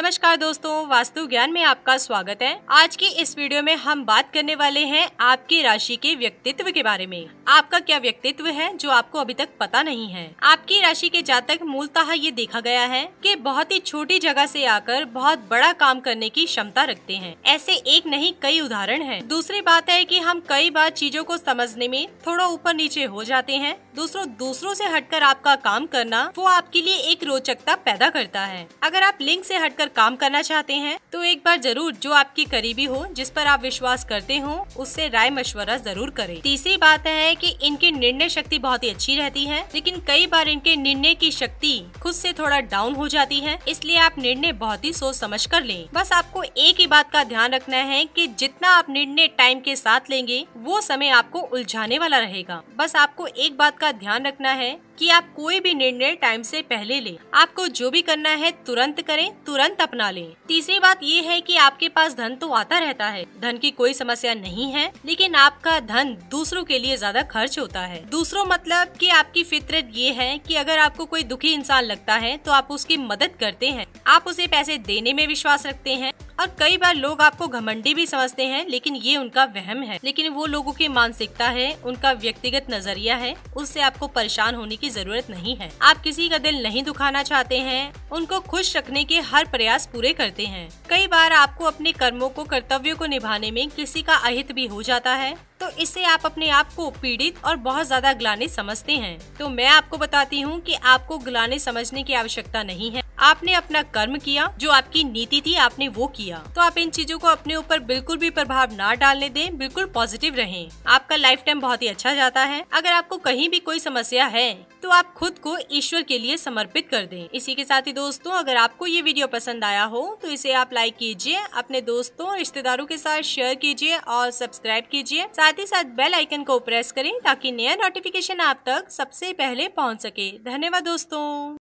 नमस्कार दोस्तों वास्तु ज्ञान में आपका स्वागत है आज की इस वीडियो में हम बात करने वाले हैं आपकी राशि के व्यक्तित्व के बारे में आपका क्या व्यक्तित्व है जो आपको अभी तक पता नहीं है आपकी राशि के जातक मूलतः ये देखा गया है कि बहुत ही छोटी जगह ऐसी आकर बहुत बड़ा काम करने की क्षमता रखते हैं ऐसे एक नहीं कई उदाहरण है दूसरी बात है की हम कई बार चीजों को समझने में थोड़ा ऊपर नीचे हो जाते हैं दूसरों दूसरों ऐसी हटकर आपका काम करना वो आपके लिए एक रोचकता पैदा करता है अगर आप लिंक ऐसी हटकर पर काम करना चाहते हैं तो एक बार जरूर जो आपकी करीबी हो जिस पर आप विश्वास करते हो उससे राय मशवरा जरूर करें तीसरी बात है कि इनकी निर्णय शक्ति बहुत ही अच्छी रहती है लेकिन कई बार इनके निर्णय की शक्ति खुद से थोड़ा डाउन हो जाती है इसलिए आप निर्णय बहुत ही सोच समझ कर ले बस आपको एक ही बात का ध्यान रखना है की जितना आप निर्णय टाइम के साथ लेंगे वो समय आपको उलझाने वाला रहेगा बस आपको एक बात का ध्यान रखना है कि आप कोई भी निर्णय टाइम से पहले लें आपको जो भी करना है तुरंत करें तुरंत तुरंत अपना लें तीसरी बात ये है कि आपके पास धन तो आता रहता है धन की कोई समस्या नहीं है लेकिन आपका धन दूसरों के लिए ज्यादा खर्च होता है दूसरों मतलब कि आपकी फितरत ये है कि अगर आपको कोई दुखी इंसान लगता है तो आप उसकी मदद करते हैं आप उसे पैसे देने में विश्वास रखते हैं और कई बार लोग आपको घमंडी भी समझते हैं लेकिन ये उनका वहम है लेकिन वो लोगों की मानसिकता है उनका व्यक्तिगत नजरिया है उससे आपको परेशान होने की जरूरत नहीं है आप किसी का दिल नहीं दुखाना चाहते हैं उनको खुश रखने के हर प्रयास पूरे करते हैं कई बार आपको अपने कर्मों को कर्तव्यों को निभाने में किसी का अहित भी हो जाता है तो इससे आप अपने आप को पीड़ित और बहुत ज्यादा ग्लानित समझते हैं तो मैं आपको बताती हूँ कि आपको ग्लानित समझने की आवश्यकता नहीं है आपने अपना कर्म किया जो आपकी नीति थी आपने वो किया तो आप इन चीजों को अपने ऊपर बिल्कुल भी प्रभाव ना डालने दें बिल्कुल पॉजिटिव रहें आपका लाइफ टाइम बहुत ही अच्छा जाता है अगर आपको कहीं भी कोई समस्या है तो आप खुद को ईश्वर के लिए समर्पित कर दें इसी के साथ ही दोस्तों अगर आपको ये वीडियो पसंद आया हो तो इसे आप लाइक कीजिए अपने दोस्तों रिश्तेदारों के साथ शेयर कीजिए और सब्सक्राइब कीजिए साथ ही साथ बेल आइकन को प्रेस करें ताकि नया नोटिफिकेशन आप तक सबसे पहले पहुंच सके धन्यवाद दोस्तों